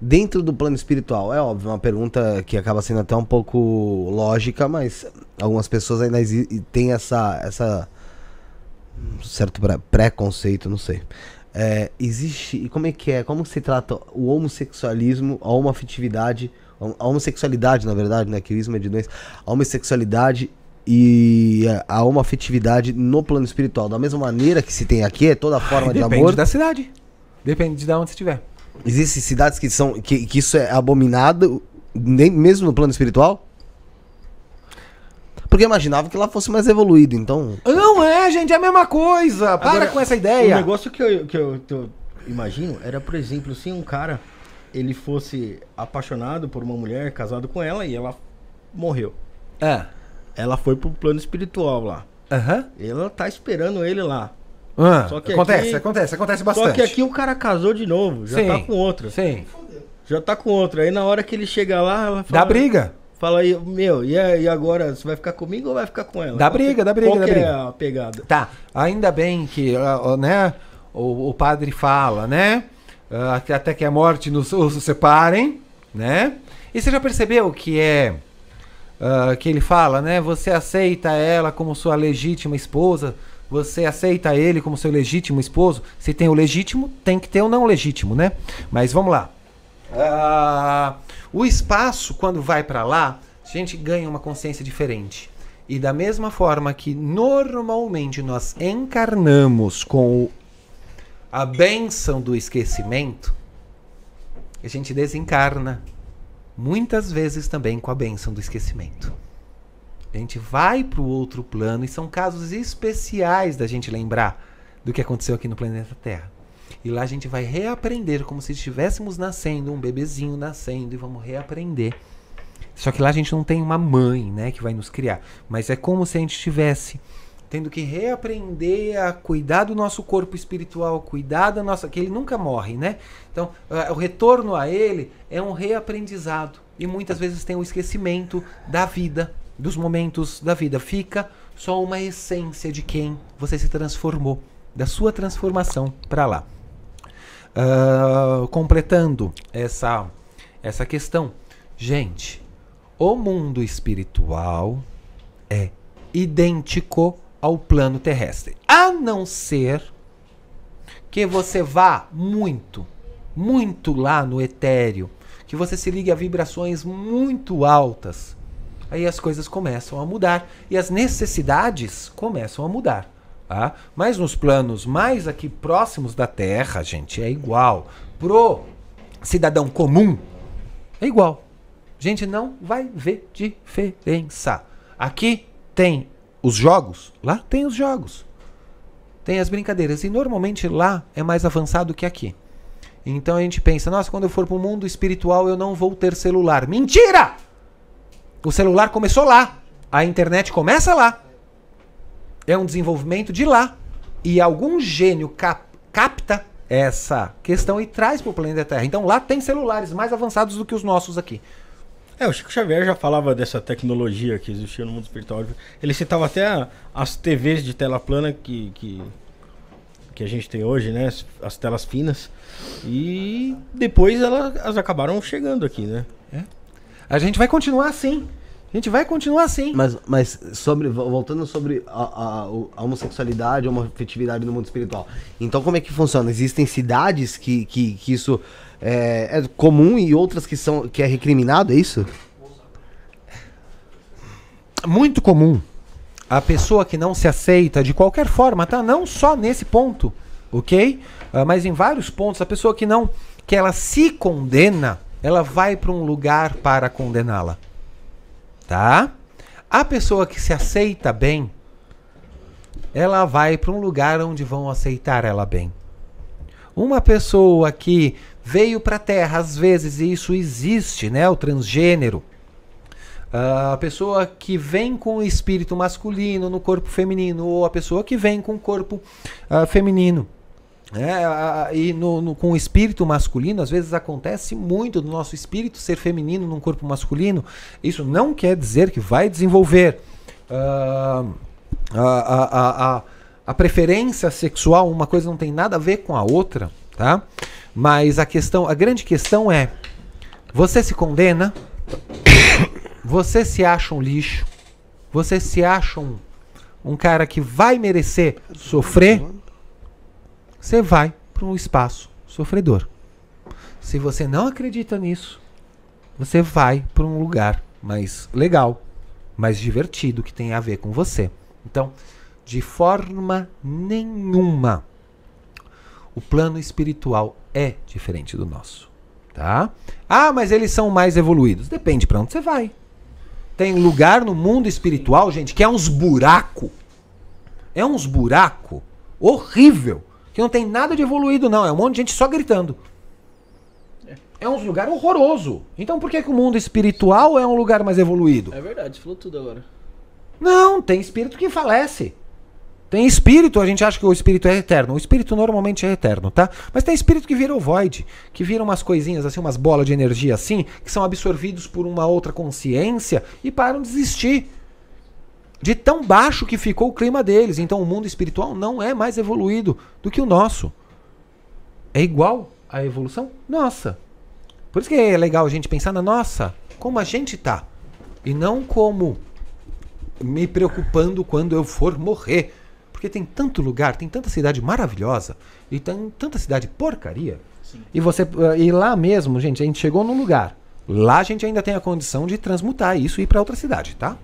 Dentro do plano espiritual, é óbvio, é uma pergunta que acaba sendo até um pouco lógica, mas algumas pessoas ainda têm essa, essa certo preconceito, não sei. É, existe, e como é que é, como se trata o homossexualismo, a homofetividade a homossexualidade, na verdade, né, que o ismo é de doença, a homossexualidade e a homofetividade no plano espiritual, da mesma maneira que se tem aqui, é toda forma Ai, de amor. Depende da cidade, depende de onde você estiver. Existem cidades que são que, que isso é abominado, nem mesmo no plano espiritual? Porque eu imaginava que lá fosse mais evoluído, então. Não é, gente, é a mesma coisa. Para Agora, com essa ideia. O negócio que eu, que eu, imagino era, por exemplo, se um cara ele fosse apaixonado por uma mulher, casado com ela, e ela morreu. É. Ela foi pro plano espiritual lá. Aham. Uhum. Ela tá esperando ele lá. Ah, acontece, aqui, acontece, acontece bastante. Só que aqui o cara casou de novo, já tá sim, tá com outra. Sim. Já tá com outra. Aí na hora que ele chega lá, fala, dá briga. Fala aí, meu, e, agora você vai ficar comigo ou vai ficar com ela? Dá briga, dá briga, Qual dá é briga. é a pegada? Tá. Ainda bem que, né, o, o padre fala, né? Ah, até que a morte nos, nos separem, né? E você já percebeu que é uh, que ele fala, né? Você aceita ela como sua legítima esposa, você aceita ele como seu legítimo esposo? Se tem o legítimo, tem que ter o não legítimo, né? Mas vamos lá. Ah, o espaço, quando vai para lá, a gente ganha uma consciência diferente. E da mesma forma que normalmente nós encarnamos com a benção do esquecimento, a gente desencarna muitas vezes também com a benção do esquecimento. A gente vai para o outro plano e são casos especiais da gente lembrar do que aconteceu aqui no planeta Terra. E lá a gente vai reaprender como se estivéssemos nascendo, um bebezinho nascendo, e vamos reaprender. Só que lá a gente não tem uma mãe, né, que vai nos criar, mas é como se a gente estivesse tendo que reaprender a cuidar do nosso corpo espiritual, cuidar da nossa. que ele nunca morre, né? Então, ah, o retorno a ele é um reaprendizado. E muitas vezes tem o esquecimento da vida, dos momentos da vida. Fica só uma essência de quem você se transformou, da sua transformação para lá. Uh, completando essa, essa questão, gente, o mundo espiritual é idêntico ao plano terrestre, a não ser que você vá muito, muito lá no etéreo, que você se ligue a vibrações muito altas aí as coisas começam a mudar e as necessidades começam a mudar. Tá? Mas nos planos mais aqui próximos da Terra, gente, é igual. Pro cidadão comum, é igual. Gente, não vai ver diferença. Aqui tem os jogos, lá tem os jogos. Tem as brincadeiras. E normalmente lá é mais avançado que aqui. Então a gente pensa, nossa, quando eu for para o mundo espiritual eu não vou ter celular. Mentira! O celular começou lá. A internet começa lá. É um desenvolvimento de lá. E algum gênio cap capta essa questão e traz para o planeta Terra. Então lá tem celulares mais avançados do que os nossos aqui. É, o Chico Xavier já falava dessa tecnologia que existia no mundo espiritual. Ele citava até as TVs de tela plana que, que, que a gente tem hoje, né? As, as telas finas. E depois elas, elas acabaram chegando aqui, né? É. A gente vai continuar assim. A gente vai continuar assim. Mas, mas sobre, voltando sobre a, a, a homossexualidade, a homofetividade no mundo espiritual. Então, como é que funciona? Existem cidades que, que, que isso é, é, comum e outras que, são, que é recriminado, é isso? Muito comum. A pessoa que não se aceita de qualquer forma, tá? Não só nesse ponto, ok? Ah, mas em vários pontos, a pessoa que não. que ela se condena ela vai para um lugar para condená-la. Tá? A pessoa que se aceita bem, ela vai para um lugar onde vão aceitar ela bem. Uma pessoa que veio para a Terra, às vezes, e isso existe, né? O transgênero. Ah, a pessoa que vem com o espírito masculino no corpo feminino, ou a pessoa que vem com o corpo uh, feminino. É, e no, no, com o espírito masculino, às vezes acontece muito do nosso espírito ser feminino num corpo masculino. Isso não quer dizer que vai desenvolver uh, a, a, a, a, preferência sexual. Uma coisa não tem nada a ver com a outra, tá? Mas a questão, a grande questão é: você se condena? Você se acha um lixo? Você se acha um, um cara que vai merecer sofrer? você vai para um espaço sofredor. Se você não acredita nisso, você vai para um lugar mais legal, mais divertido, que tem a ver com você. Então, de forma nenhuma, o plano espiritual é diferente do nosso. Tá? Ah, mas eles são mais evoluídos. Depende para onde você vai. Tem lugar no mundo espiritual, gente, que é uns buraco. É uns buraco horrível. Que não tem nada de evoluído, não. É um monte de gente só gritando. É. é um lugar horroroso. Então por que, que o mundo espiritual é um lugar mais evoluído? É verdade, falou tudo agora. Não, tem espírito que falece. Tem espírito, a gente acha que o espírito é eterno. O espírito normalmente é eterno, tá? Mas tem espírito que vira o void, que vira umas coisinhas assim, umas bolas de energia assim, que são absorvidos por uma outra consciência e param de existir de tão baixo que ficou o clima deles. Então o mundo espiritual não é mais evoluído do que o nosso. É igual à evolução nossa. Por isso que é legal a gente pensar na nossa, como a gente tá. E não como me preocupando quando eu for morrer. Porque tem tanto lugar, tem tanta cidade maravilhosa e tem tanta cidade porcaria. Sim. E você eh, e lá mesmo, gente, a gente chegou num lugar. Lá a gente ainda tem a condição de transmutar isso e ir para outra cidade, tá?